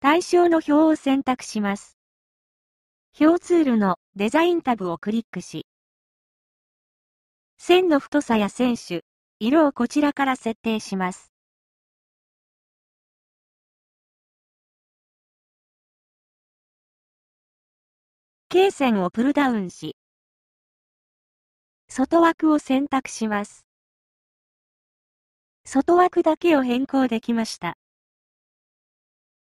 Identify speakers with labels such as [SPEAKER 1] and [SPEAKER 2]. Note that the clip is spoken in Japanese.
[SPEAKER 1] 対象の表を選択します。表ツールのデザインタブをクリックし、線の太さや選手、色をこちらから設定します。K 線をプルダウンし、外枠を選択します。外枠だけを変更できました。